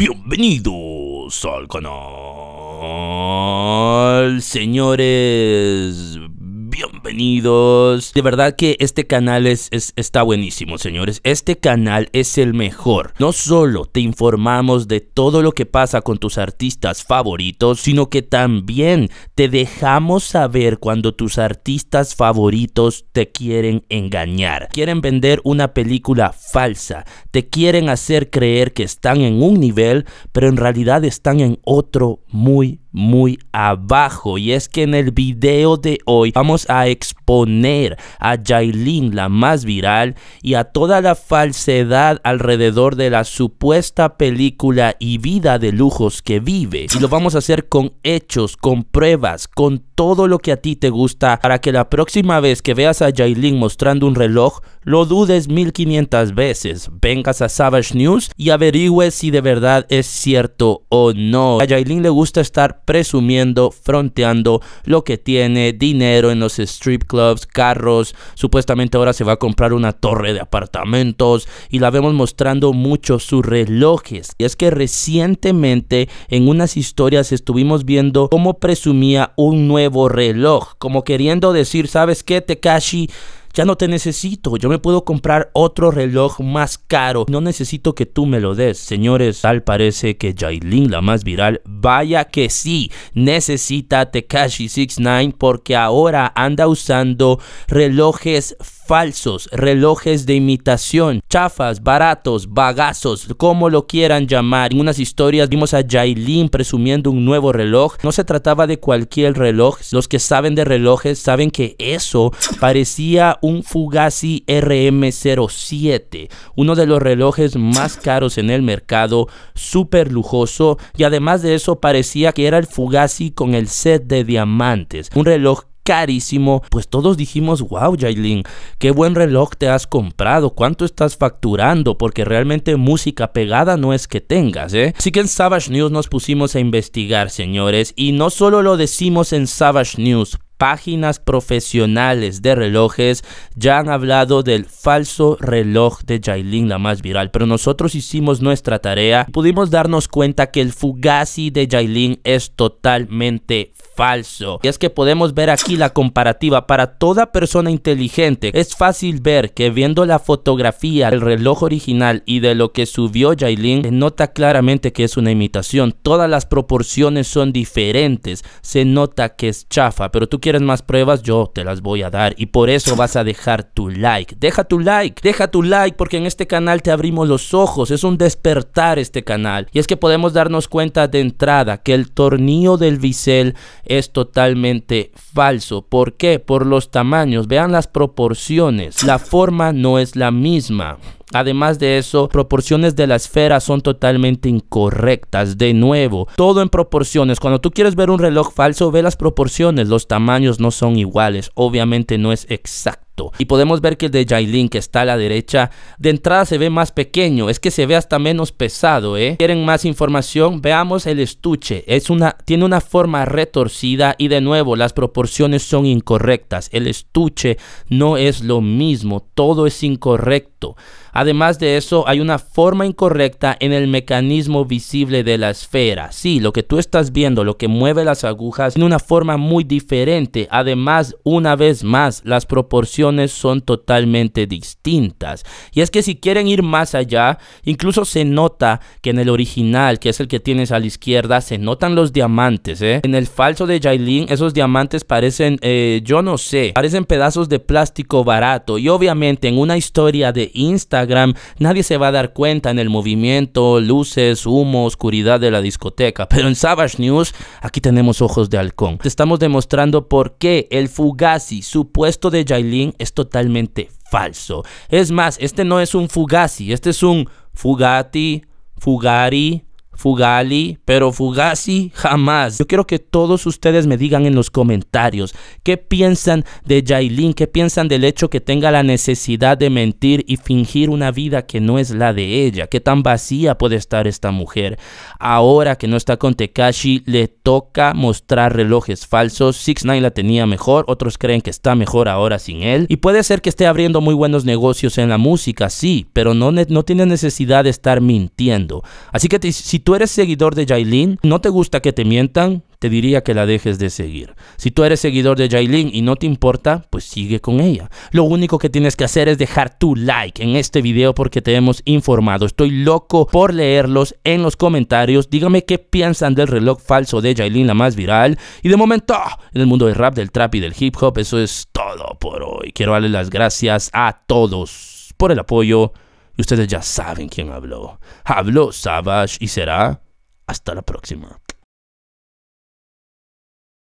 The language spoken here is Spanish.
Bienvenidos al canal, señores bienvenidos. De verdad que este canal está buenísimo, señores. Este canal es el mejor. No solo te informamos de todo lo que pasa con tus artistas favoritos, sino que también te dejamos saber cuando tus artistas favoritos te quieren engañar. Quieren vender una película falsa. Te quieren hacer creer que están en un nivel, pero en realidad están en otro muy muy abajo. Y es que en el video de hoy vamos a exponer a Jailin, la más viral, y a toda la falsedad alrededor de la supuesta película y vida de lujos que vive. Y lo vamos a hacer con hechos, con pruebas, con todo lo que a ti te gusta para que la próxima vez que veas a Jailin mostrando un reloj, lo dudes 1500 veces, vengas a Savage News y averigües si de verdad es cierto o no. A Jailin le gusta estar presumiendo, fronteando lo que tiene, dinero en los strip clubs, carros, supuestamente ahora se va a comprar una torre de apartamentos y la vemos mostrando mucho sus relojes. Y es que recientemente en unas historias estuvimos viendo cómo presumía un nuevo reloj, como queriendo decir, ¿sabes qué, Tekashi? ya no te necesito, yo me puedo comprar otro reloj más caro, no necesito que tú me lo des. Señores, tal parece que Jailin, la más viral, vaya que sí, necesita Tekashi 69 porque ahora anda usando relojes falsos, relojes de imitación, chafas, baratos, bagazos, como lo quieran llamar. En unas historias vimos a Jailin presumiendo un nuevo reloj. No se trataba de cualquier reloj. Los que saben de relojes saben que eso parecía un Fugazi RM07, uno de los relojes más caros en el mercado, súper lujoso y además de eso parecía que era el Fugazi con el set de diamantes, un reloj carísimo, pues todos dijimos, wow, Jailin, qué buen reloj te has comprado, cuánto estás facturando, porque realmente música pegada no es que tengas, ¿eh? Así que en Savage News nos pusimos a investigar, señores, y no solo lo decimos en Savage News, páginas profesionales de relojes ya han hablado del falso reloj de Jailin, la más viral, pero nosotros hicimos nuestra tarea pudimos darnos cuenta que el Fugazi de Jailin es totalmente falso. Y es que podemos ver aquí la comparativa para toda persona inteligente. Es fácil ver que viendo la fotografía del reloj original y de lo que subió Jailin, nota claramente que es una imitación. Todas las proporciones son diferentes. Se nota que es chafa, pero tú quieres más pruebas, yo te las voy a dar. Y por eso vas a dejar tu like. Deja tu like, deja tu like, porque en este canal te abrimos los ojos. Es un despertar este canal. Y es que podemos darnos cuenta de entrada que el tornillo del bisel es totalmente falso. ¿Por qué? Por los tamaños. Vean las proporciones. La forma no es la misma. Además de eso, proporciones de la esfera son totalmente incorrectas. De nuevo, todo en proporciones. Cuando tú quieres ver un reloj falso, ve las proporciones. Los tamaños no son iguales. Obviamente no es exacto. Y podemos ver que el de Jailin, que está a la derecha, de entrada se ve más pequeño, es que se ve hasta menos pesado, ¿eh? ¿Quieren más información? Veamos el estuche. Es una, tiene una forma retorcida y de nuevo las proporciones son incorrectas. El estuche no es lo mismo, todo es incorrecto. Además de eso, hay una forma incorrecta en el mecanismo visible de la esfera. Sí, lo que tú estás viendo, lo que mueve las agujas, tiene una forma muy diferente. Además, una vez más, las proporciones son totalmente distintas. Y es que si quieren ir más allá, incluso se nota que en el original, que es el que tienes a la izquierda, se notan los diamantes. ¿eh? En el falso de Jailin, esos diamantes parecen, eh, yo no sé, parecen pedazos de plástico barato. Y obviamente en una historia de Instagram, nadie se va a dar cuenta en el movimiento, luces, humo, oscuridad de la discoteca. Pero en Savage News, aquí tenemos ojos de halcón. Te estamos demostrando por qué el Fugazi, supuesto de Jailin, es totalmente falso. Es más, este no es un Fugazi, este es un Fugati, Fugari, Fugali, pero Fugasi jamás. Yo quiero que todos ustedes me digan en los comentarios qué piensan de Jailin, qué piensan del hecho que tenga la necesidad de mentir y fingir una vida que no es la de ella, qué tan vacía puede estar esta mujer. Ahora que no está con Tekashi, le toca mostrar relojes falsos. Six Nine la tenía mejor, otros creen que está mejor ahora sin él. Y puede ser que esté abriendo muy buenos negocios en la música, sí, pero no, no tiene necesidad de estar mintiendo. Así que si tú eres seguidor de Jailin, no te gusta que te mientan, te diría que la dejes de seguir. Si tú eres seguidor de Jailin y no te importa, pues sigue con ella. Lo único que tienes que hacer es dejar tu like en este video porque te hemos informado. Estoy loco por leerlos en los comentarios. Dígame qué piensan del reloj falso de Jailin, la más viral. Y de momento, en el mundo del rap, del trap y del hip hop, eso es todo por hoy. Quiero darle las gracias a todos por el apoyo y ustedes ya saben quién habló. Habló Savage y será hasta la próxima.